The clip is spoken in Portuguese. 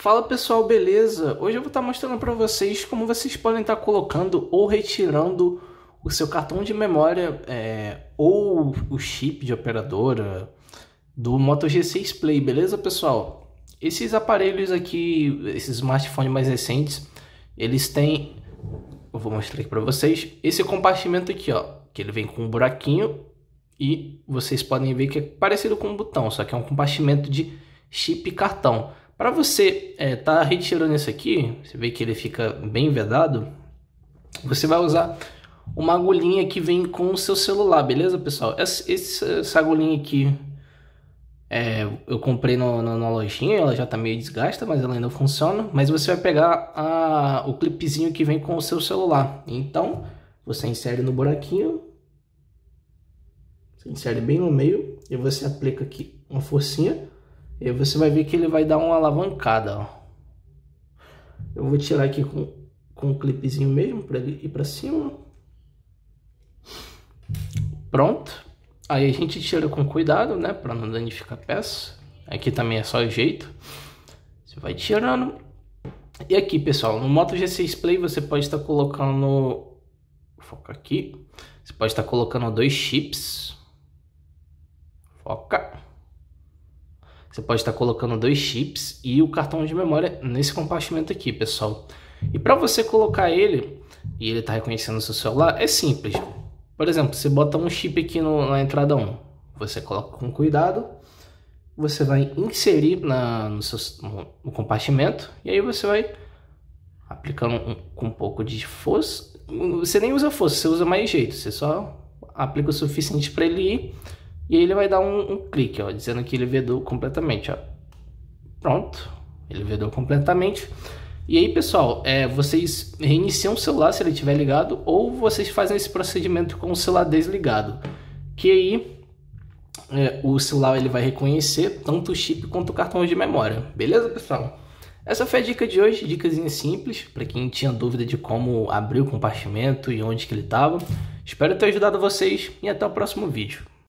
Fala pessoal, beleza? Hoje eu vou estar tá mostrando para vocês como vocês podem estar tá colocando ou retirando o seu cartão de memória é, ou o chip de operadora do Moto G6 Play, beleza pessoal? Esses aparelhos aqui, esses smartphones mais recentes, eles têm, eu vou mostrar aqui para vocês, esse compartimento aqui ó, que ele vem com um buraquinho e vocês podem ver que é parecido com um botão, só que é um compartimento de chip e cartão. Para você estar é, tá retirando isso aqui, você vê que ele fica bem vedado, você vai usar uma agulhinha que vem com o seu celular, beleza, pessoal? Essa, essa agulhinha aqui é, eu comprei no, no, na lojinha, ela já está meio desgasta, mas ela ainda funciona. Mas você vai pegar a, o clipezinho que vem com o seu celular. Então, você insere no buraquinho, você insere bem no meio e você aplica aqui uma forcinha e você vai ver que ele vai dar uma alavancada, ó. Eu vou tirar aqui com, com um clipezinho mesmo para ele ir para cima. Pronto. Aí a gente tira com cuidado, né, para não danificar a peça. Aqui também é só o jeito. Você vai tirando. E aqui, pessoal, no Moto G6 Play você pode estar tá colocando... Foca aqui. Você pode estar tá colocando dois chips. Foca. Você pode estar colocando dois chips e o cartão de memória nesse compartimento aqui, pessoal. E para você colocar ele, e ele está reconhecendo o seu celular, é simples. Por exemplo, você bota um chip aqui no, na entrada 1, você coloca com cuidado, você vai inserir na, no, seu, no, no compartimento, e aí você vai aplicando um, com um pouco de força. Você nem usa força, você usa mais jeito, você só aplica o suficiente para ele ir e aí ele vai dar um, um clique, ó, dizendo que ele vedou completamente, ó. Pronto, ele vedou completamente. E aí, pessoal, é, vocês reiniciam o celular se ele estiver ligado ou vocês fazem esse procedimento com o celular desligado, que aí é, o celular ele vai reconhecer tanto o chip quanto o cartão de memória. Beleza, pessoal? Essa foi a dica de hoje, dicasinha simples, para quem tinha dúvida de como abrir o compartimento e onde que ele estava. Espero ter ajudado vocês e até o próximo vídeo.